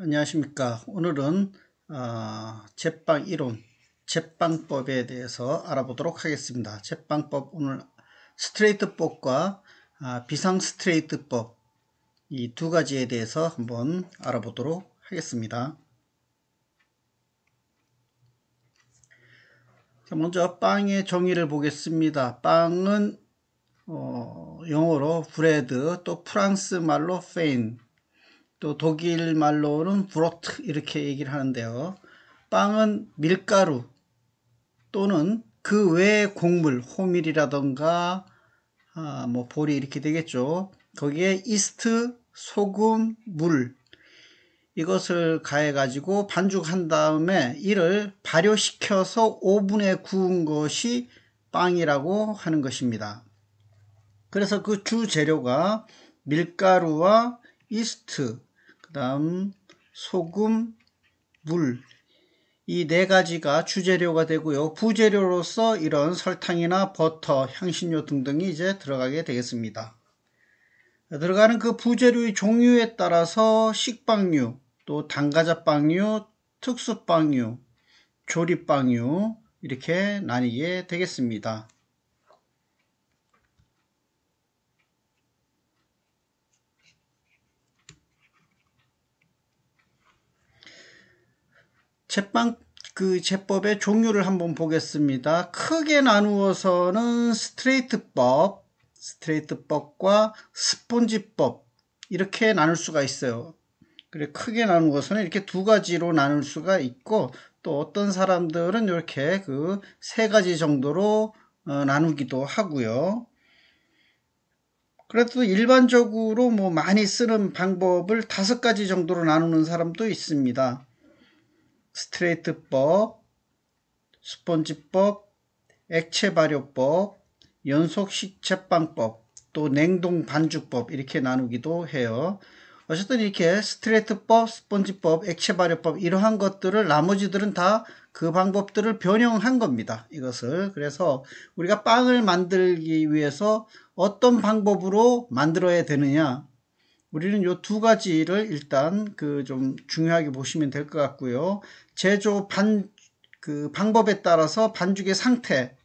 안녕하십니까. 오늘은 어, 제빵 이론, 제빵법에 대해서 알아보도록 하겠습니다. 제빵법 오늘 스트레이트법과 어, 아, 비상 스트레이트법 이 두 가지에 대해서 한번 알아보도록 하겠습니다. 자, 먼저 빵의 정의를 보겠습니다. 빵은 어, 영어로 브레드 또 프랑스 말로 페인 또 독일 말로는 브로트 이렇게 얘기를 하는데요. 빵은 밀가루 또는 그 외의 곡물, 호밀이라던가 아, 뭐 보리 이렇게 되겠죠. 거기에 이스트, 소금, 물 이것을 가해 가지고 반죽한 다음에 이를 발효시켜서 오븐에 구운 것이 빵이라고 하는 것입니다. 그래서 그 주재료가 밀가루와 이스트, 다음 소금, 물 이 네 가지가 주재료가 되고요. 부재료로서 이런 설탕이나 버터, 향신료 등등이 이제 들어가게 되겠습니다. 들어가는 그 부재료의 종류에 따라서 식빵류, 또단가자빵류 특수빵류, 조립빵류 이렇게 나뉘게 되겠습니다. 제빵 그 제법의 종류를 한번 보겠습니다. 크게 나누어서는 스트레이트법, 스트레이트법과 스폰지법 이렇게 나눌 수가 있어요. 그래 크게 나누어서는 이렇게 두 가지로 나눌 수가 있고 또 어떤 사람들은 이렇게 그 세 가지 정도로 어, 나누기도 하고요. 그래도 일반적으로 뭐 많이 쓰는 방법을 다섯 가지 정도로 나누는 사람도 있습니다. 스트레이트법, 스펀지법, 액체 발효법, 연속식 제빵법, 또 냉동 반죽법 이렇게 나누기도 해요. 어쨌든 이렇게 스트레이트법, 스펀지법, 액체 발효법 이러한 것들을 나머지들은 다 그 방법들을 변형한 겁니다. 이것을 그래서 우리가 빵을 만들기 위해서 어떤 방법으로 만들어야 되느냐 우리는 요 두 가지를 일단 그 좀 중요하게 보시면 될 것 같고요. 제조 반, 그 방법에 따라서 반죽의 상태,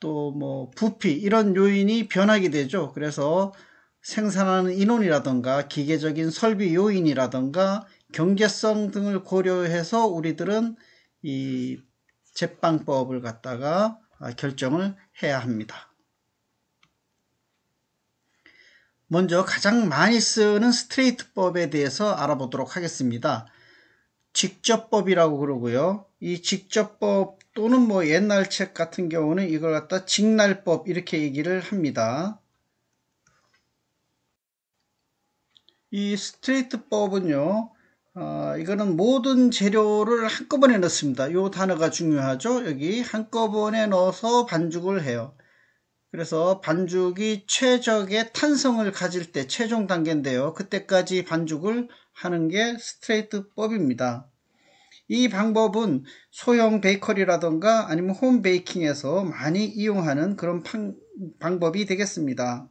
또 뭐 부피, 이런 요인이 변하게 되죠. 그래서 생산하는 인원이라든가 기계적인 설비 요인이라든가 경제성 등을 고려해서 우리들은 이 제빵법을 갖다가 결정을 해야 합니다. 먼저 가장 많이 쓰는 스트레이트법에 대해서 알아보도록 하겠습니다. 직접법이라고 그러고요. 이 직접법 또는 뭐 옛날 책 같은 경우는 이걸 갖다 직날법 이렇게 얘기를 합니다. 이 스트레이트법은요. 어, 이거는 모든 재료를 한꺼번에 넣습니다. 요 단어가 중요하죠. 여기 한꺼번에 넣어서 반죽을 해요. 그래서 반죽이 최적의 탄성을 가질 때 최종 단계인데요. 그때까지 반죽을 하는 게 스트레이트 법입니다. 이 방법은 소형 베이커리라던가 아니면 홈베이킹에서 많이 이용하는 그런 방, 방법이 되겠습니다.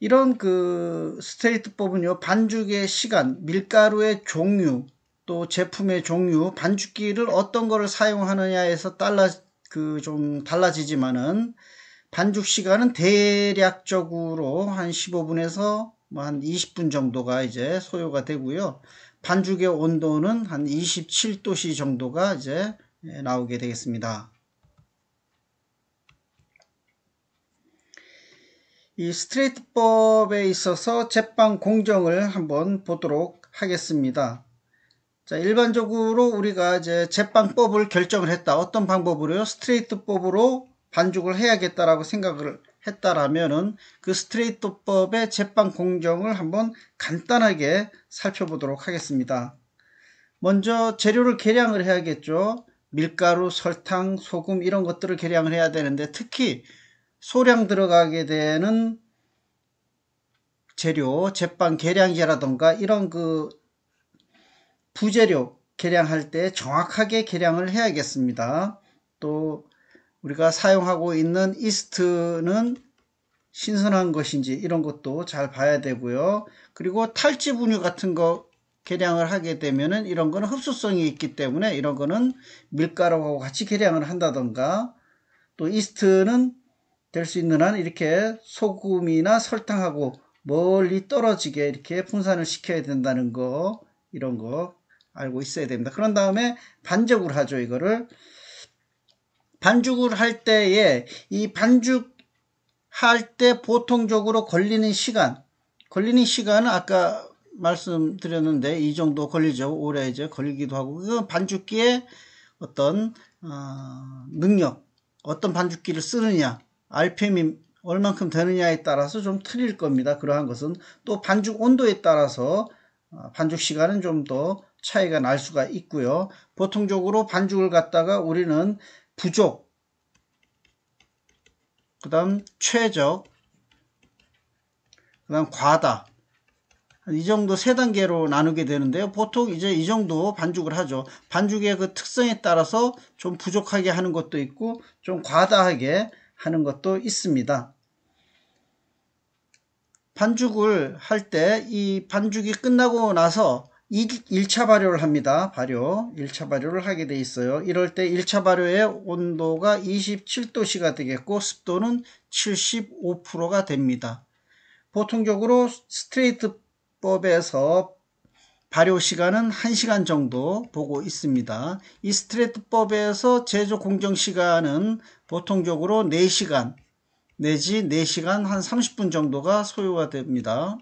이런 그 스트레이트법은요 반죽의 시간, 밀가루의 종류, 또 제품의 종류, 반죽기를 어떤 거를 사용하느냐에서 달라, 그좀 달라지지만은 반죽 시간은 대략적으로 한 15분에서 뭐한 20분 정도가 이제 소요가 되고요. 반죽의 온도는 한 27도씨 정도가 이제 예, 나오게 되겠습니다. 이 스트레이트법에 있어서 제빵 공정을 한번 보도록 하겠습니다. 자, 일반적으로 우리가 이제 제빵법을 결정을 했다. 어떤 방법으로요? 스트레이트법으로 반죽을 해야겠다라고 생각을 했다라면은 그 스트레이트법의 제빵 공정을 한번 간단하게 살펴보도록 하겠습니다. 먼저 재료를 계량을 해야겠죠. 밀가루, 설탕, 소금 이런 것들을 계량을 해야 되는데 특히 소량 들어가게 되는 재료, 제빵 계량기라던가 이런 그 부재료 계량할 때 정확하게 계량을 해야겠습니다. 또 우리가 사용하고 있는 이스트는 신선한 것인지 이런 것도 잘 봐야 되고요. 그리고 탈지 분유 같은 거 계량을 하게 되면은 이런 거는 흡수성이 있기 때문에 이런 거는 밀가루하고 같이 계량을 한다던가 또 이스트는 될 수 있는 한 이렇게 소금이나 설탕하고 멀리 떨어지게 이렇게 분산을 시켜야 된다는 거 이런 거 알고 있어야 됩니다. 그런 다음에 반죽을 하죠, 이거를. 반죽을 할 때에 이 반죽 할 때 보통적으로 걸리는 시간, 걸리는 시간은 아까 말씀드렸는데 이 정도 걸리죠. 오래 이제 걸리기도 하고 그 반죽기의 어떤 어, 능력, 어떤 반죽기를 쓰느냐, RPM이 얼만큼 되느냐에 따라서 좀 틀릴 겁니다. 그러한 것은 또 반죽 온도에 따라서 어, 반죽 시간은 좀더 차이가 날 수가 있고요. 보통적으로 반죽을 갖다가 우리는 부족, 그 다음 최적, 그 다음 과다, 이 정도 세 단계로 나누게 되는데요. 보통 이제 이 정도 반죽을 하죠. 반죽의 그 특성에 따라서 좀 부족하게 하는 것도 있고 좀 과다하게 하는 것도 있습니다. 반죽을 할 때 이 반죽이 끝나고 나서 1차 발효를 합니다. 발효. 1차 발효를 하게 돼 있어요. 이럴 때 1차 발효의 온도가 27도씨가 되겠고 습도는 75%가 됩니다. 보통적으로 스트레이트 법에서 발효 시간은 1시간 정도 보고 있습니다. 이 스트레이트 법에서 제조 공정 시간은 보통적으로 4시간 내지 4시간 한 30분 정도가 소요가 됩니다.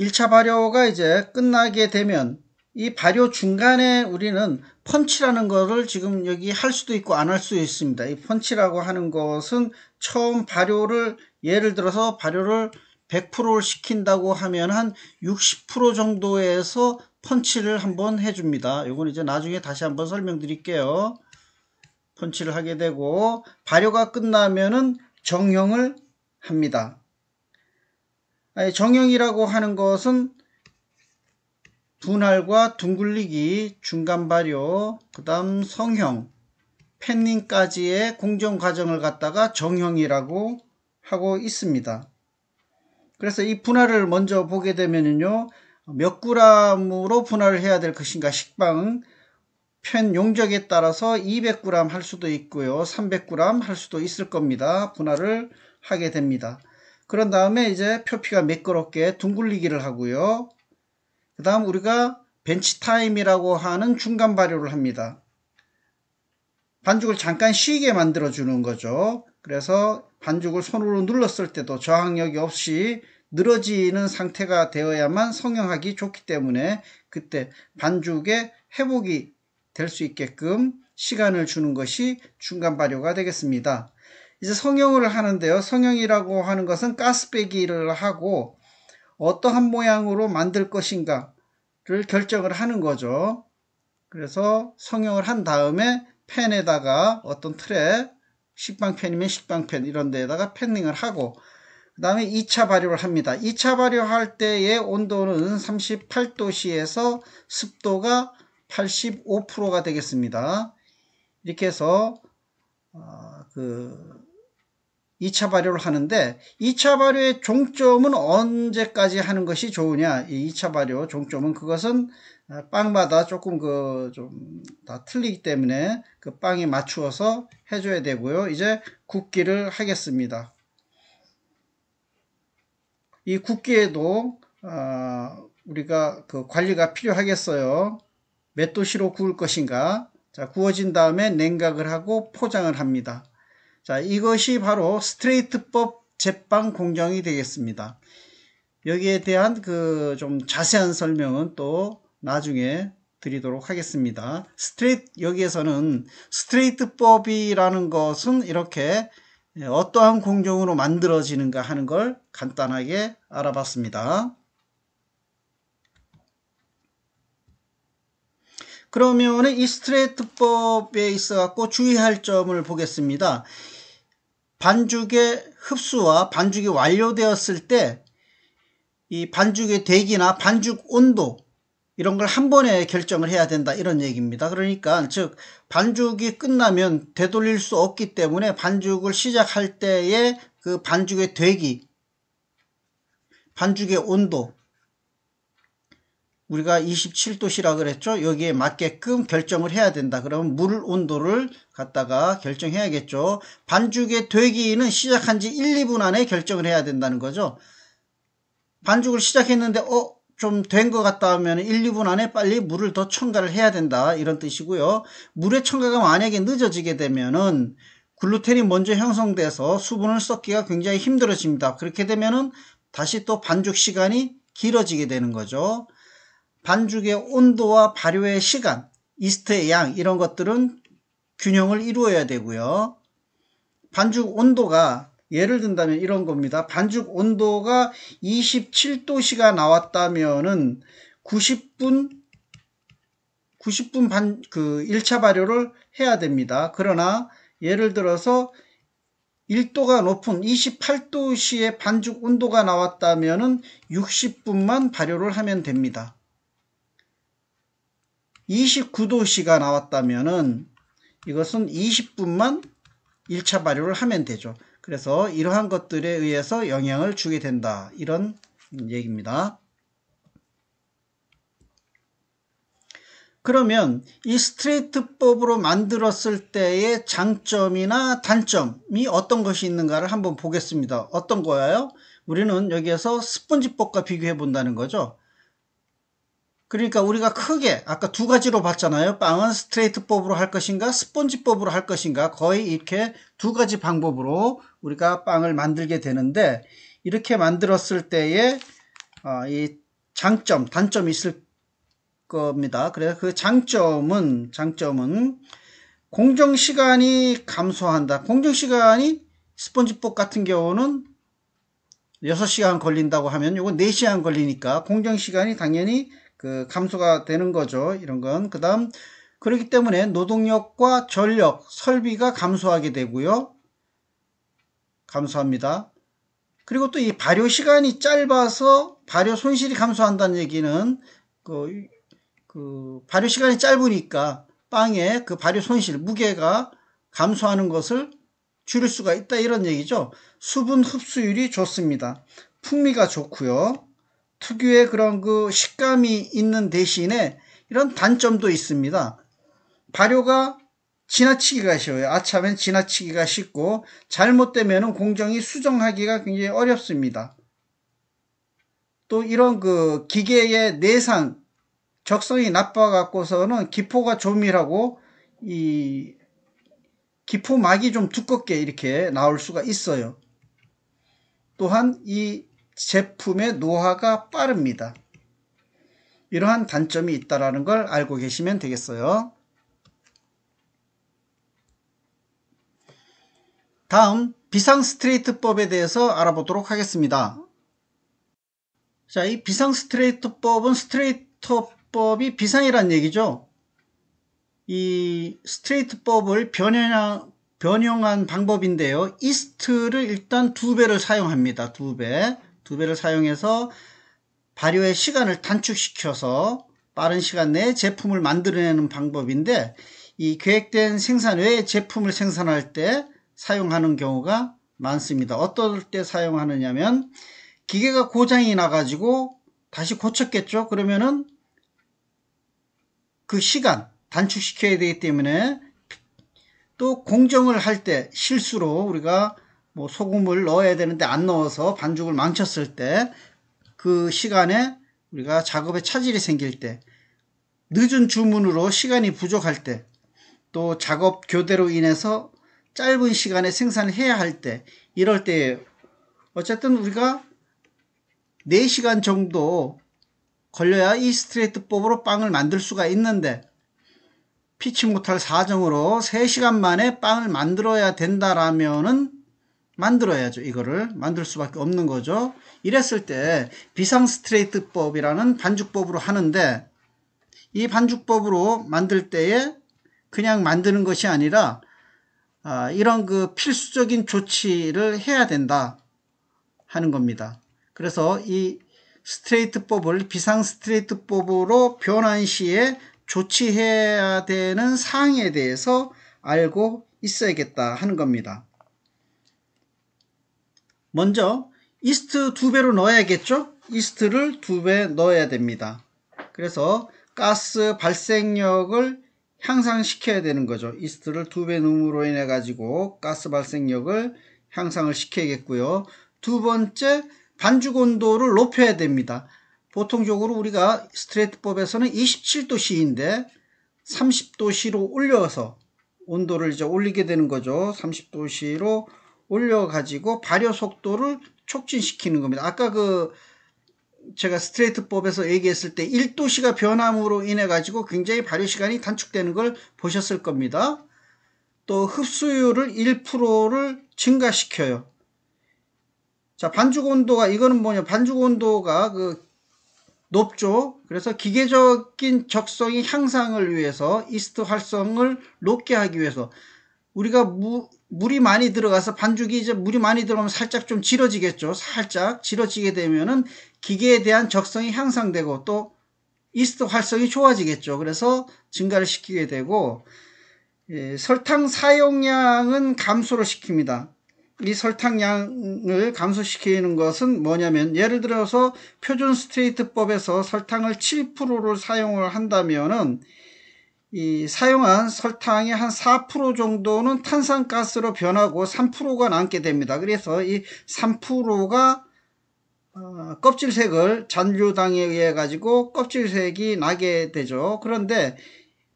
1차 발효가 이제 끝나게 되면 이 발효 중간에 우리는 펀치라는 것을 지금 여기 할 수도 있고 안 할 수도 있습니다. 이 펀치라고 하는 것은 처음 발효를 예를 들어서 발효를 100%를 시킨다고 하면 한 60% 정도에서 펀치를 한번 해줍니다. 이건 이제 나중에 다시 한번 설명드릴게요. 펀치를 하게 되고 발효가 끝나면은 정형을 합니다. 정형이라고 하는 것은 분할과 둥글리기, 중간 발효, 그 다음 성형, 팬닝까지의 공정 과정을 갖다가 정형이라고 하고 있습니다. 그래서 이 분할을 먼저 보게 되면은요, 몇 그램으로 분할을 해야 될 것인가 식빵 편 용적에 따라서 200g 할 수도 있고요. 300g 할 수도 있을 겁니다. 분할을 하게 됩니다. 그런 다음에 이제 표피가 매끄럽게 둥글리기를 하고요. 그 다음 우리가 벤치타임이라고 하는 중간 발효를 합니다. 반죽을 잠깐 쉬게 만들어 주는 거죠. 그래서 반죽을 손으로 눌렀을 때도 저항력이 없이 늘어지는 상태가 되어야만 성형하기 좋기 때문에 그때 반죽의 회복이 될 수 있게끔 시간을 주는 것이 중간 발효가 되겠습니다. 이제 성형을 하는데요. 성형이라고 하는 것은 가스배기를 하고 어떠한 모양으로 만들 것인가를 결정을 하는 거죠. 그래서 성형을 한 다음에 팬에다가 어떤 틀에 식빵팬이면식빵팬 이런 데에다가 팬닝을 하고 그 다음에 2차 발효를 합니다. 2차 발효할 때의 온도는 38도씨에서 습도가 85%가 되겠습니다. 이렇게 해서 어, 그 2차 발효를 하는데 2차 발효의 종점은 언제까지 하는 것이 좋으냐 이 2차 발효 종점은 그것은 아, 빵마다 조금 그 좀 다 틀리기 때문에 그 빵에 맞추어서 해줘야 되고요 이제 굽기를 하겠습니다 이 굽기에도 어, 우리가 그 관리가 필요하겠어요 몇 도시로 구울 것인가 자 구워진 다음에 냉각을 하고 포장을 합니다 자, 이것이 바로 스트레이트법 제빵 공정이 되겠습니다. 여기에 대한 그 좀 자세한 설명은 또 나중에 드리도록 하겠습니다. 스트레이트, 여기에서는 스트레이트법이라는 것은 이렇게 어떠한 공정으로 만들어지는가 하는 걸 간단하게 알아봤습니다. 그러면 이 스트레이트법에 있어 갖고 주의할 점을 보겠습니다. 반죽의 흡수와 반죽이 완료되었을 때 이 반죽의 대기나 반죽 온도 이런 걸 한 번에 결정을 해야 된다 이런 얘기입니다. 그러니까 즉 반죽이 끝나면 되돌릴 수 없기 때문에 반죽을 시작할 때의 그 반죽의 대기 반죽의 온도 우리가 27도씨라 그랬죠? 여기에 맞게끔 결정을 해야 된다. 그러면 물 온도를 갖다가 결정해야겠죠. 반죽의 되기는 시작한 지 1, 2분 안에 결정을 해야 된다는 거죠. 반죽을 시작했는데 어? 좀 된 것 같다 하면 1, 2분 안에 빨리 물을 더 첨가를 해야 된다 이런 뜻이고요. 물의 첨가가 만약에 늦어지게 되면은 글루텐이 먼저 형성돼서 수분을 썩기가 굉장히 힘들어집니다. 그렇게 되면은 다시 또 반죽 시간이 길어지게 되는 거죠. 반죽의 온도와 발효의 시간, 이스트의 양 이런 것들은 균형을 이루어야 되고요. 반죽 온도가 예를 든다면 이런 겁니다. 반죽 온도가 27도씨가 나왔다면은 90분 90분 반그 1차 발효를 해야 됩니다. 그러나 예를 들어서 1도가 높은 28도씨의 반죽 온도가 나왔다면은 60분만 발효를 하면 됩니다. 29도씨가 나왔다면은 이것은 20분만 1차 발효를 하면 되죠. 그래서 이러한 것들에 의해서 영향을 주게 된다. 이런 얘기입니다. 그러면 이 스트레이트법으로 만들었을 때의 장점이나 단점이 어떤 것이 있는가를 한번 보겠습니다. 어떤 거예요? 우리는 여기에서 스펀지법과 비교해 본다는 거죠. 그러니까 우리가 크게 아까 두 가지로 봤잖아요. 빵은 스트레이트법으로 할 것인가 스펀지법으로 할 것인가 거의 이렇게 두 가지 방법으로 우리가 빵을 만들게 되는데 이렇게 만들었을 때에 어, 이 장점, 단점이 있을 겁니다. 그래서 그 장점은 장점은 공정 시간이 감소한다. 공정 시간이 스펀지법 같은 경우는 6시간 걸린다고 하면 이건 4시간 걸리니까 공정 시간이 당연히 그 감소가 되는 거죠. 이런 건. 그 다음, 그렇기 때문에 노동력과 전력, 설비가 감소하게 되고요. 감소합니다. 그리고 또 이 발효 시간이 짧아서 발효 손실이 감소한다는 얘기는 그, 그 발효 시간이 짧으니까 빵에그 발효 손실, 무게가 감소하는 것을 줄일 수가 있다 이런 얘기죠. 수분 흡수율이 좋습니다. 풍미가 좋고요. 특유의 그런 그 식감이 있는 대신에 이런 단점도 있습니다. 발효가 지나치기가 쉬워요. 아차면 지나치기가 쉽고 잘못되면 공정이 수정하기가 굉장히 어렵습니다. 또 이런 그 기계의 내상 적성이 나빠 갖고서는 기포가 조밀하고 이 기포막이 좀 두껍게 이렇게 나올 수가 있어요. 또한 이 제품의 노화가 빠릅니다. 이러한 단점이 있다라는 걸 알고 계시면 되겠어요. 다음 비상 스트레이트법에 대해서 알아보도록 하겠습니다. 자, 이 비상 스트레이트법은 스트레이트법이 비상이란 얘기죠. 이 스트레이트법을 변형, 변형한 방법인데요. 이스트를 일단 두 배를 사용합니다. 두 배. 두 배를 사용해서 발효의 시간을 단축시켜서 빠른 시간 내에 제품을 만들어내는 방법인데 이 계획된 생산 외에 제품을 생산할 때 사용하는 경우가 많습니다. 어떨 때 사용하느냐면 기계가 고장이 나가지고 다시 고쳤겠죠? 그러면은 그 시간 단축시켜야 되기 때문에 또 공정을 할 때 실수로 우리가 뭐 소금을 넣어야 되는데 안 넣어서 반죽을 망쳤을 때 그 시간에 우리가 작업에 차질이 생길 때 늦은 주문으로 시간이 부족할 때 또 작업 교대로 인해서 짧은 시간에 생산을 해야 할 때 이럴 때 어쨌든 우리가 4시간 정도 걸려야 이 스트레이트법으로 빵을 만들 수가 있는데 피치 못할 사정으로 3시간 만에 빵을 만들어야 된다라면은 만들어야죠. 이거를 만들 수밖에 없는 거죠. 이랬을 때 비상 스트레이트법이라는 반죽법으로 하는데 이 반죽법으로 만들 때에 그냥 만드는 것이 아니라 아, 이런 그 필수적인 조치를 해야 된다 하는 겁니다. 그래서 이 스트레이트법을 비상 스트레이트법으로 변환 시에 조치해야 되는 사항에 대해서 알고 있어야겠다 하는 겁니다. 먼저 이스트 두 배로 넣어야겠죠? 이스트를 두 배 넣어야 됩니다. 그래서 가스 발생력을 향상시켜야 되는 거죠. 이스트를 두 배 넣음으로 인해 가지고 가스 발생력을 향상을 시켜야겠고요. 두 번째 반죽 온도를 높여야 됩니다. 보통적으로 우리가 스트레이트법에서는 27도씨인데 30도씨로 올려서 온도를 이제 올리게 되는 거죠. 30도씨로 올려가지고 발효 속도를 촉진시키는 겁니다. 아까 그 제가 스트레이트법에서 얘기했을 때 1도씨가 변함으로 인해 가지고 굉장히 발효 시간이 단축되는 걸 보셨을 겁니다. 또 흡수율을 1%를 증가시켜요. 자, 반죽 온도가 이거는 뭐냐? 반죽 온도가 그 높죠. 그래서 기계적인 적성이 향상을 위해서 이스트 활성을 높게 하기 위해서 우리가 무 물이 많이 들어가서 반죽이 이제 물이 많이 들어오면 살짝 좀 질어지겠죠. 살짝 질어지게 되면은 기계에 대한 적성이 향상되고 또 이스트 활성이 좋아지겠죠. 그래서 증가를 시키게 되고 예, 설탕 사용량은 감소를 시킵니다. 이 설탕량을 감소시키는 것은 뭐냐면 예를 들어서 표준 스트레이트법에서 설탕을 7%를 사용을 한다면은 이 사용한 설탕의 한 4% 정도는 탄산가스로 변하고 3%가 남게 됩니다. 그래서 이 3%가 어, 껍질색을 잔류당에 의해 가지고 껍질색이 나게 되죠. 그런데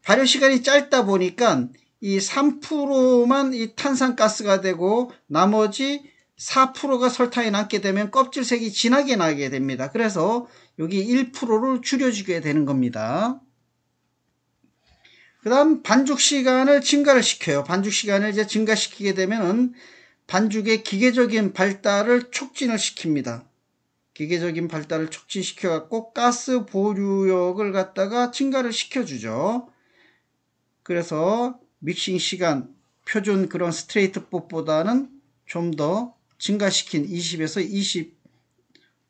발효 시간이 짧다 보니까 이 3%만 이 탄산가스가 되고 나머지 4%가 설탕이 남게 되면 껍질색이 진하게 나게 됩니다. 그래서 여기 1%를 줄여주게 되는 겁니다. 그 다음 반죽 시간을 증가를 시켜요. 반죽 시간을 이제 증가시키게 되면은 반죽의 기계적인 발달을 촉진을 시킵니다. 기계적인 발달을 촉진시켜 갖고 가스 보류역을 갖다가 증가를 시켜주죠. 그래서 믹싱 시간 표준 그런 스트레이트 법보다는좀 더 증가시킨 20에서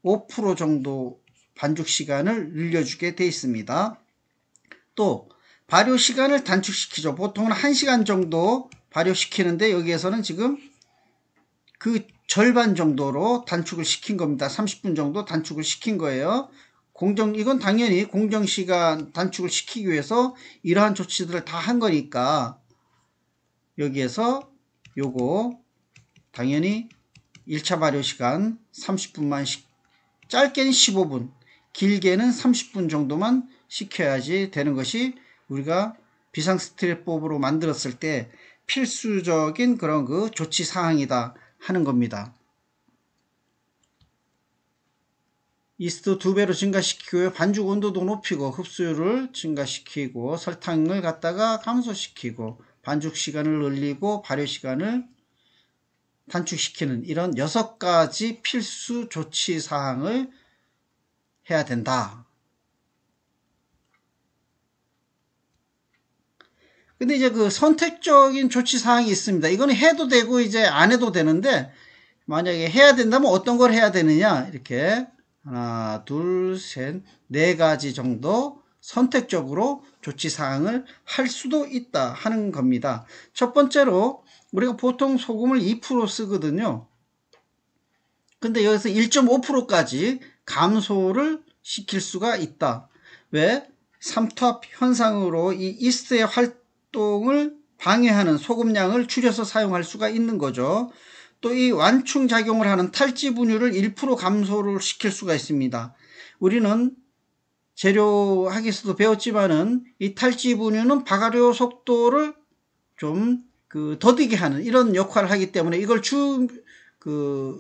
25% 정도 반죽 시간을 늘려주게 돼 있습니다. 또 발효 시간을 단축시키죠. 보통은 1시간 정도 발효시키는데 여기에서는 지금 그 절반 정도로 단축을 시킨 겁니다. 30분 정도 단축을 시킨 거예요. 공정 이건 당연히 공정 시간 단축을 시키기 위해서 이러한 조치들을 다 한 거니까 여기에서 요거 당연히 1차 발효 시간 30분만 시, 짧게는 15분, 길게는 30분 정도만 시켜야지 되는 것이 우리가 비상스트레법으로 만들었을 때 필수적인 그런 그 조치 사항이다 하는 겁니다. 이스트 두 배로 증가시키고 반죽 온도도 높이고 흡수율을 증가시키고 설탕을 갖다가 감소시키고 반죽 시간을 늘리고 발효 시간을 단축시키는 이런 여섯 가지 필수 조치 사항을 해야 된다. 근데 이제 그 선택적인 조치 사항이 있습니다. 이거는 해도 되고 이제 안 해도 되는데 만약에 해야 된다면 어떤 걸 해야 되느냐 이렇게 하나 둘 셋 네 가지 정도 선택적으로 조치 사항을 할 수도 있다 하는 겁니다. 첫 번째로 우리가 보통 소금을 2% 쓰거든요. 근데 여기서 1.5%까지 감소를 시킬 수가 있다. 왜? 삼투압 현상으로 이 이스트의 활 활동을 방해하는 소금량을 줄여서 사용할 수가 있는 거죠. 또 이 완충작용을 하는 탈지 분유를 1% 감소를 시킬 수가 있습니다. 우리는 재료학에서도 배웠지만은 이 탈지 분유는 바가려 속도를 좀그 더디게 하는 이런 역할을 하기 때문에 이걸 주, 그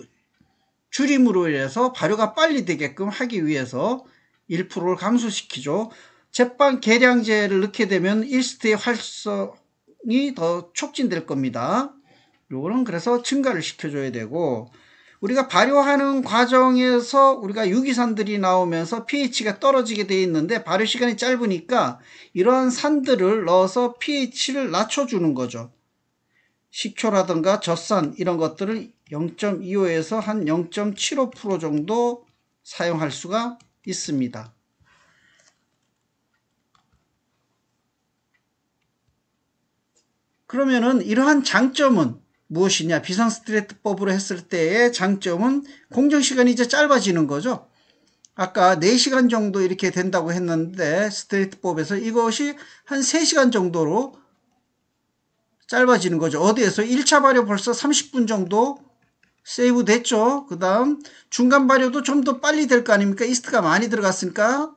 줄임으로 인해서 발효가 빨리 되게끔 하기 위해서 1%를 감소시키죠. 제빵 계량제를 넣게 되면 일스트의 활성이 더 촉진될 겁니다. 요거는 그래서 증가를 시켜줘야 되고 우리가 발효하는 과정에서 우리가 유기산들이 나오면서 pH가 떨어지게 돼 있는데 발효 시간이 짧으니까 이러한 산들을 넣어서 pH를 낮춰주는 거죠. 식초라든가 젖산 이런 것들을 0.25에서 한 0.75% 정도 사용할 수가 있습니다. 그러면은 이러한 장점은 무엇이냐? 비상스트레트법으로 했을 때의 장점은 공정시간이 이제 짧아지는 거죠. 아까 4시간 정도 이렇게 된다고 했는데 스트레이트법에서 이것이 한 3시간 정도로 짧아지는 거죠. 어디에서 1차 발효 벌써 30분 정도 세이브 됐죠. 그 다음 중간 발효도 좀 더 빨리 될 거 아닙니까? 이스트가 많이 들어갔으니까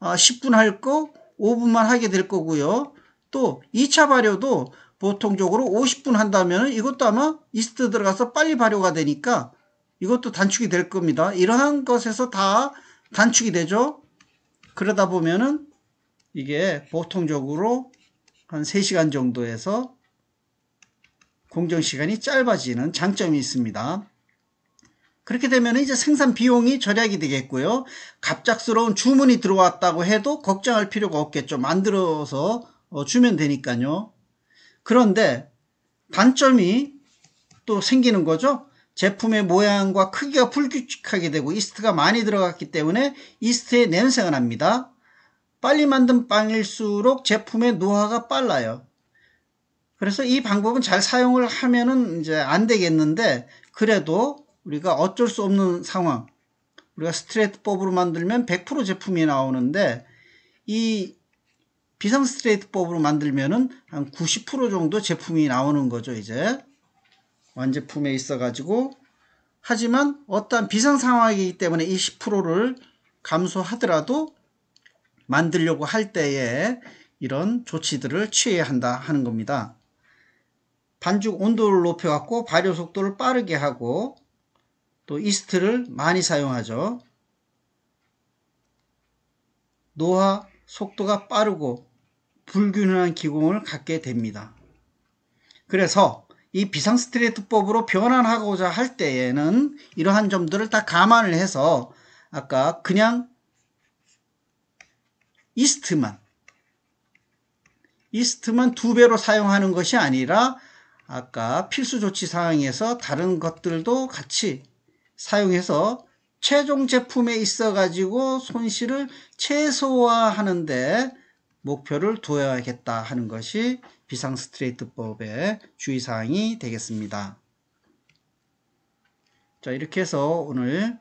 10분 아, 할거 5분만 하게 될 거고요. 또 2차 발효도 보통적으로 50분 한다면 이것도 아마 이스트 들어가서 빨리 발효가 되니까 이것도 단축이 될 겁니다. 이러한 것에서 다 단축이 되죠. 그러다 보면은 이게 보통적으로 한 3시간 정도에서 공정시간이 짧아지는 장점이 있습니다. 그렇게 되면 이제 생산 비용이 절약이 되겠고요. 갑작스러운 주문이 들어왔다고 해도 걱정할 필요가 없겠죠. 만들어서 어, 주면 되니까요. 그런데 단점이 또 생기는 거죠. 제품의 모양과 크기가 불규칙하게 되고 이스트가 많이 들어갔기 때문에 이스트의 냄새가 납니다. 빨리 만든 빵일수록 제품의 노화가 빨라요. 그래서 이 방법은 잘 사용을 하면은 이제 안 되겠는데 그래도 우리가 어쩔 수 없는 상황 우리가 스트레이트법으로 만들면 100% 제품이 나오는데 이 비상 스트레이트법으로 만들면은 한 90% 정도 제품이 나오는 거죠 이제 완제품에 있어 가지고 하지만 어떠한 비상 상황이기 때문에 2 0를 감소하더라도 만들려고 할 때에 이런 조치들을 취해야 한다 하는 겁니다. 반죽 온도를 높여 갖고 발효 속도를 빠르게 하고 또 이스트를 많이 사용하죠. 노화 속도가 빠르고 불균형한 기공을 갖게 됩니다. 그래서 이 비상스트레이트법으로 변환하고자 할 때에는 이러한 점들을 다 감안을 해서 아까 그냥 이스트만 이스트만 두 배로 사용하는 것이 아니라 아까 필수 조치 사항에서 다른 것들도 같이 사용해서 최종 제품에 있어 가지고 손실을 최소화하는데 목표를 두어야겠다 하는 것이 비상 스트레이트법의 주의사항이 되겠습니다. 자, 이렇게 해서 오늘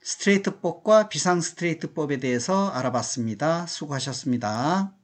스트레이트법과 비상 스트레이트법에 대해서 알아봤습니다. 수고하셨습니다.